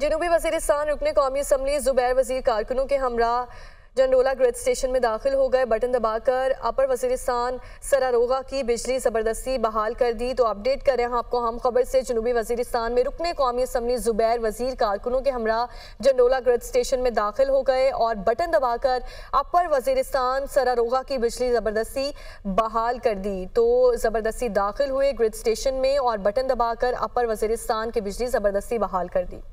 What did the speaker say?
जनूबी वजीरस्तान रुकने कौमी असम्बली जुबैर वजीर कारकुनों के हमरा जंडोला ग्रिड स्टेशन में दाखिल हो गए बटन दबाकर अपर वजीरस्तान सरारोगा की बिजली ज़बरदस्ती बहाल कर दी तो अपडेट कर रहे हैं आपको हम खबर से जनूबी वजीरस्तान में रुकने कौमी असम्बली ज़ुबैर वजीर कारकुनों के हमरा जंडोला ग्रिड स्टेशन में दाखिल हो गए और बटन दबाकर अपर वजीरस्तान सरारोगा की बिजली ज़बरदस्ती बहाल कर दी तो ज़बरदस्ती दाखिल हुए ग्रिड स्टेशन में और बटन दबाकर अपर वजीरस्तान की बिजली ज़बरदस्ती बहाल कर दी